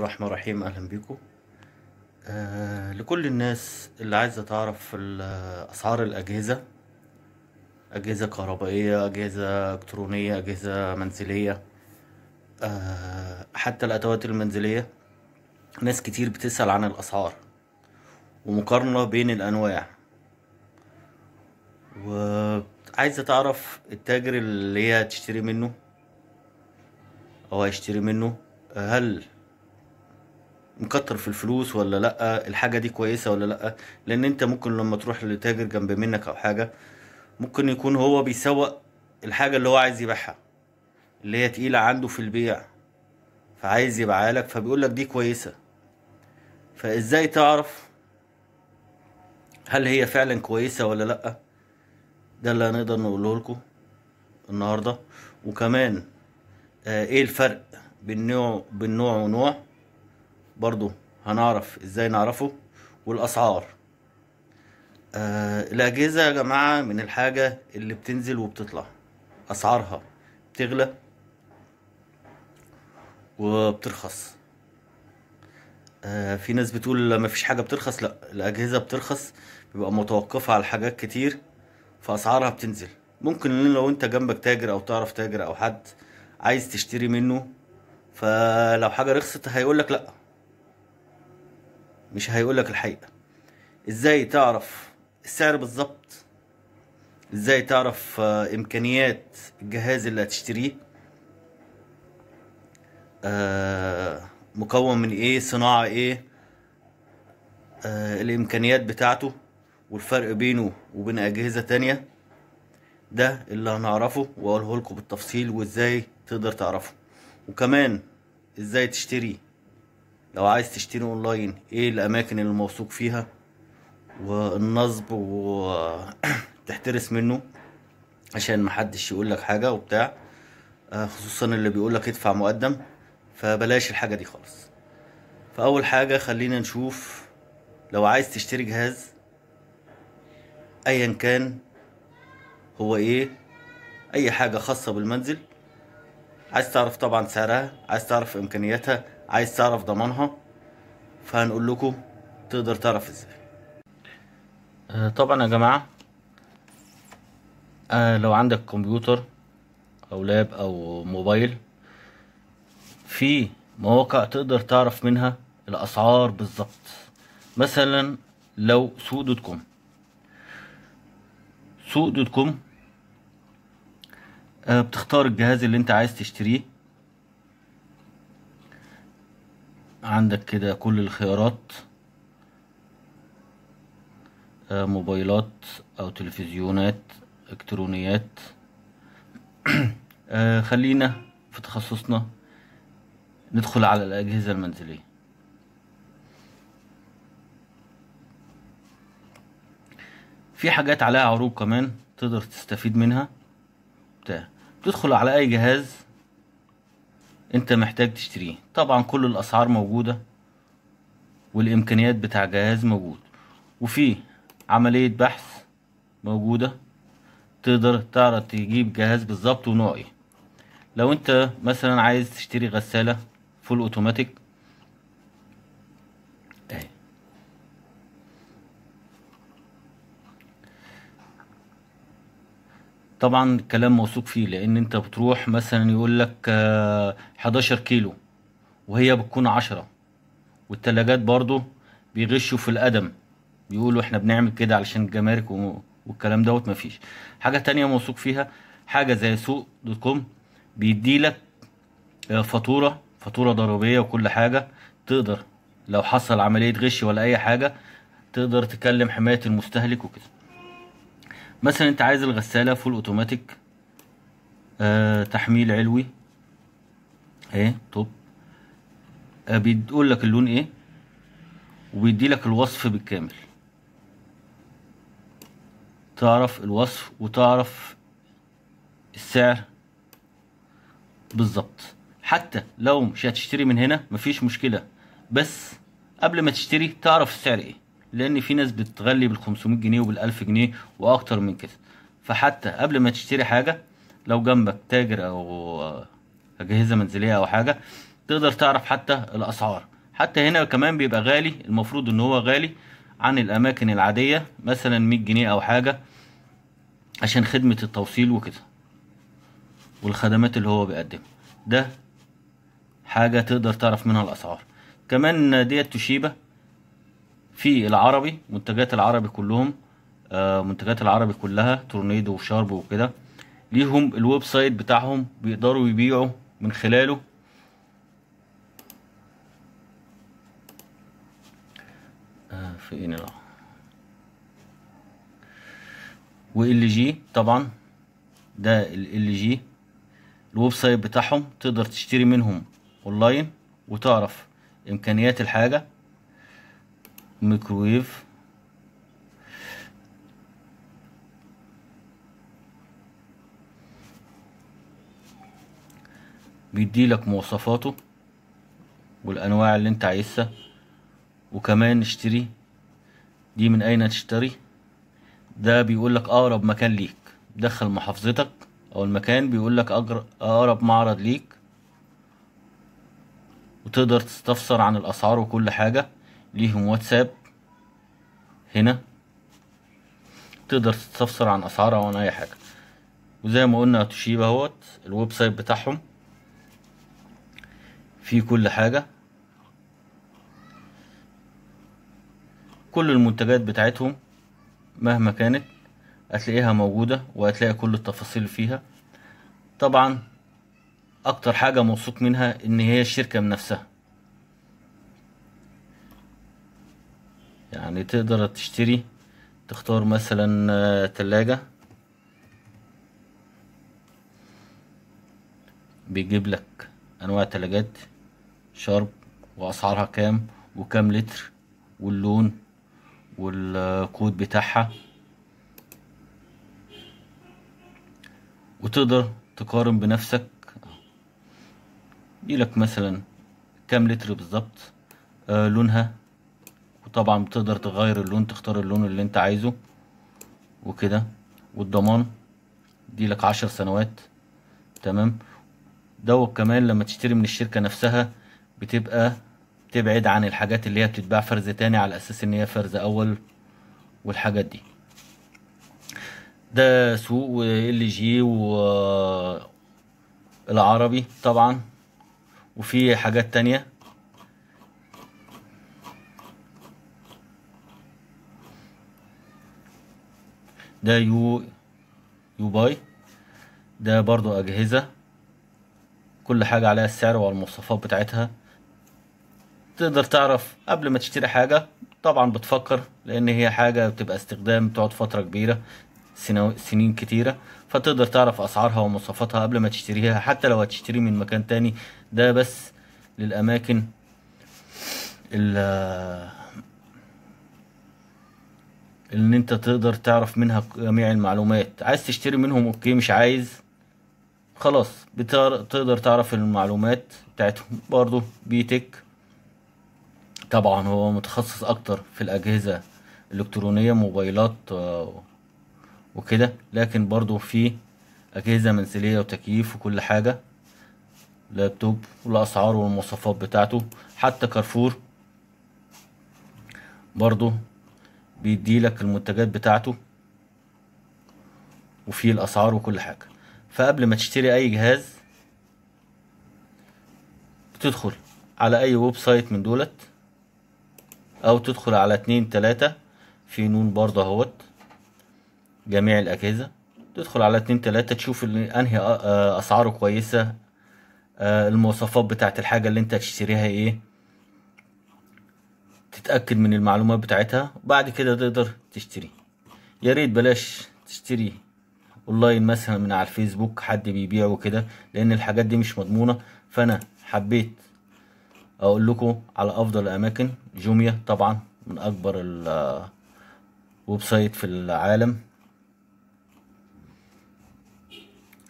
الله الرحمن الرحيم اهلا بيكم آه لكل الناس اللي عايزه تعرف اسعار الاجهزه اجهزه كهربائيه اجهزه الكترونيه اجهزه منزليه آه حتى الادوات المنزليه ناس كتير بتسال عن الاسعار ومقارنه بين الانواع وعايزه تعرف التاجر اللي هي هتشتري منه او هيشتري منه هل مكتر في الفلوس ولا لا الحاجه دي كويسه ولا لا لان انت ممكن لما تروح لتاجر جنب منك او حاجه ممكن يكون هو بيسوق الحاجه اللي هو عايز يبيعها اللي هي تقيله عنده في البيع فعايز يبيعها لك فبيقول لك دي كويسه فازاي تعرف هل هي فعلا كويسه ولا لا ده اللي هنقدر نقوله لكم النهارده وكمان آه ايه الفرق بين نوع بين نوع ونوع برضو هنعرف ازاي نعرفه والاسعار آه الاجهزة يا جماعة من الحاجة اللي بتنزل وبتطلع اسعارها بتغلى وبترخص آه في ناس بتقول مفيش حاجة بترخص لا الاجهزة بترخص بيبقى متوقفة على حاجات كتير فاسعارها بتنزل ممكن لو انت جنبك تاجر او تعرف تاجر او حد عايز تشتري منه فلو حاجة رخصت هيقولك لأ مش هيقولك الحقيقة ازاي تعرف السعر بالظبط ازاي تعرف آه، امكانيات الجهاز اللي هتشتريه آه، مكون من ايه صناعة ايه آه، الامكانيات بتاعته والفرق بينه وبين اجهزة تانية ده اللي هنعرفه واقوله لكم بالتفصيل وازاي تقدر تعرفه وكمان ازاي تشتري لو عايز تشتري اونلاين ايه الاماكن اللي موثوق فيها والنصب وتحترس منه عشان محدش يقول لك حاجه وبتاع آه، خصوصا اللي بيقول لك ادفع مقدم فبلاش الحاجه دي خالص فاول حاجه خلينا نشوف لو عايز تشتري جهاز ايا كان هو ايه اي حاجه خاصه بالمنزل عايز تعرف طبعا سعرها عايز تعرف امكانياتها عايز تعرف ضمانها فهنقول لكم تقدر تعرف ازاي آه، طبعا يا جماعه آه، لو عندك كمبيوتر او لاب او موبايل في مواقع تقدر تعرف منها الاسعار بالظبط مثلا لو سوق دوت كوم سوق دوت كوم آه، بتختار الجهاز اللي انت عايز تشتريه عندك كده كل الخيارات آه، موبايلات او تلفزيونات الكترونيات آه، خلينا في تخصصنا ندخل على الاجهزه المنزليه في حاجات عليها عروض كمان تقدر تستفيد منها بتاع بتدخل على اي جهاز انت محتاج تشتريه طبعا كل الاسعار موجودة والامكانيات بتاع جهاز موجود وفي عملية بحث موجودة تقدر تعرف تجيب جهاز بالظبط ايه لو انت مثلا عايز تشتري غسالة فول اوتوماتيك طبعا كلام موثوق فيه لان انت بتروح مثلا يقول لك 11 آه، كيلو وهي بتكون 10 والتلاجات برضو بيغشوا في القدم بيقولوا احنا بنعمل كده علشان الجمارك والكلام دوت مفيش حاجه تانية موثوق فيها حاجه زي سوق دوت كوم بيدي لك آه، فاتوره فاتوره ضريبيه وكل حاجه تقدر لو حصل عمليه غش ولا اي حاجه تقدر تكلم حمايه المستهلك وكده مثلا انت عايز الغسالة فول اوتوماتيك آه تحميل علوي اهي توب آه بيقول لك اللون ايه وبيدي لك الوصف بالكامل تعرف الوصف وتعرف السعر بالظبط حتى لو مش هتشتري من هنا مفيش مشكلة بس قبل ما تشتري تعرف السعر ايه لان في ناس بتغلي بال 500 جنيه وبال 1000 جنيه واكتر من كده فحتى قبل ما تشتري حاجه لو جنبك تاجر او اجهزه منزليه او حاجه تقدر تعرف حتى الاسعار حتى هنا كمان بيبقى غالي المفروض ان هو غالي عن الاماكن العاديه مثلا 100 جنيه او حاجه عشان خدمه التوصيل وكده والخدمات اللي هو بيقدمها ده حاجه تقدر تعرف منها الاسعار كمان ديت توشيبا في العربي منتجات العربي كلهم آه، منتجات العربي كلها تورنيدو وشارب وكده ليهم الويب سايت بتاعهم بيقدروا يبيعوا من خلاله آه، فين الع وال جي طبعا ده ال جي الويب سايت بتاعهم تقدر تشتري منهم اونلاين وتعرف امكانيات الحاجه ميكرويف بيديلك مواصفاته والانواع اللي انت عايزها وكمان نشتري دي من اين تشتري ده بيقولك اقرب مكان ليك دخل محافظتك او المكان بيقولك اقرب معرض ليك وتقدر تستفسر عن الاسعار وكل حاجه ليهم واتساب هنا تقدر تستفسر عن اسعارها وعن اي حاجه وزي ما قلنا توشيبا اهوت الويب سايت بتاعهم فيه كل حاجه كل المنتجات بتاعتهم مهما كانت هتلاقيها موجوده وهتلاقي كل التفاصيل فيها طبعا اكتر حاجه مبسوط منها ان هي الشركه بنفسها يعني تقدر تشتري تختار مثلا آه، تلاجة بيجيب لك انواع تلاجات شرب واسعارها كام وكام لتر واللون والكود بتاعها وتقدر تقارن بنفسك يجيلك مثلا كام لتر بالظبط آه لونها وطبعا بتقدر تغير اللون تختار اللون اللي انت عايزه وكده والضمان دي لك عشر سنوات تمام دوت كمان لما تشتري من الشركة نفسها بتبقى تبعد عن الحاجات اللي هي بتتباع فرز تاني على اساس ان هي فرز اول والحاجات دي ده سوق ال جي والعربي طبعا وفي حاجات تانية ده يو يو باي ده برضو اجهزة كل حاجة عليها السعر والمواصفات بتاعتها تقدر تعرف قبل ما تشتري حاجة طبعا بتفكر لان هي حاجة بتبقى استخدام بتقعد فترة كبيرة سنين كتيرة فتقدر تعرف اسعارها ومواصفاتها قبل ما تشتريها حتى لو هتشتري من مكان تاني ده بس للاماكن ان انت تقدر تعرف منها جميع المعلومات عايز تشتري منهم اوكي مش عايز خلاص بتقدر تقدر تعرف المعلومات بتاعتهم برضو بيتك طبعا هو متخصص اكتر في الاجهزة الالكترونية موبايلات آه، وكده لكن برضو في اجهزة منزلية وتكييف وكل حاجة لابتوب والاسعار والمواصفات بتاعته حتى كارفور برضو بيدي لك المنتجات بتاعته وفي الاسعار وكل حاجه فقبل ما تشتري اي جهاز تدخل على اي ويب سايت من دولت او تدخل على اتنين تلاتة في نون برضه اهوت جميع الاجهزه تدخل على اتنين تلاتة تشوف انهي اسعاره كويسه آه، المواصفات بتاعت الحاجه اللي انت هتشتريها ايه تتاكد من المعلومات بتاعتها وبعد كده تقدر تشتري يا ريت بلاش تشتري اونلاين مثلا من على الفيسبوك حد بيبيع وكده لان الحاجات دي مش مضمونه فانا حبيت اقول لكم على افضل الاماكن جوميا طبعا من اكبر الويب سايت في العالم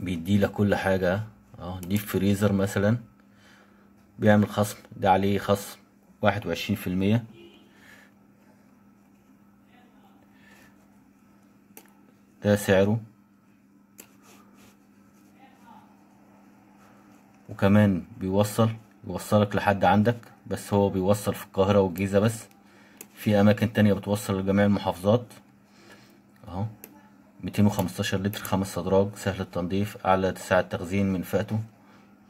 بيدي لك كل حاجه اه دي فريزر مثلا بيعمل خصم ده عليه خصم واحد وعشرين في المية ده سعره وكمان بيوصل يوصلك لحد عندك بس هو بيوصل في القاهرة والجيزة بس في أماكن تانية بتوصل لجميع المحافظات أهو ميتين وخمستاشر لتر خمس أدراج سهل التنظيف أعلى سعة تخزين من فئته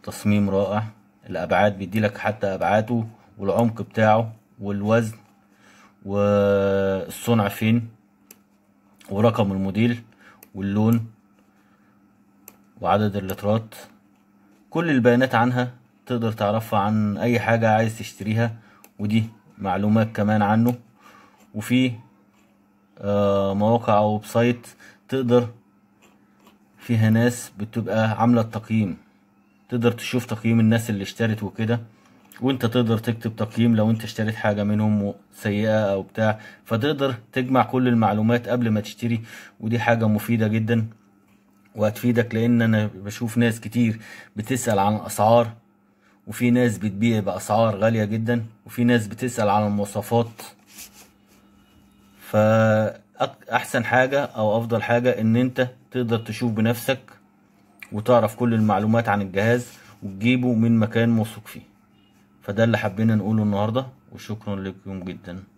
تصميم رائع الأبعاد بيديلك حتى أبعاده والعمق بتاعه والوزن والصنع فين ورقم الموديل واللون وعدد اللترات كل البيانات عنها تقدر تعرفها عن اي حاجة عايز تشتريها ودي معلومات كمان عنه وفي آه، مواقع او ويب سايت تقدر فيها ناس بتبقى عاملة التقييم تقدر تشوف تقييم الناس اللي اشترت وكده وانت تقدر تكتب تقييم لو انت اشتريت حاجه منهم سيئه او بتاع فتقدر تجمع كل المعلومات قبل ما تشتري ودي حاجه مفيده جدا وهتفيدك لان انا بشوف ناس كتير بتسال عن الاسعار وفي ناس بتبيع باسعار غاليه جدا وفي ناس بتسال عن المواصفات فاحسن حاجه او افضل حاجه ان انت تقدر تشوف بنفسك وتعرف كل المعلومات عن الجهاز وتجيبه من مكان موثوق فيه فده اللي حبينا نقوله النهارده وشكرا لكم جدا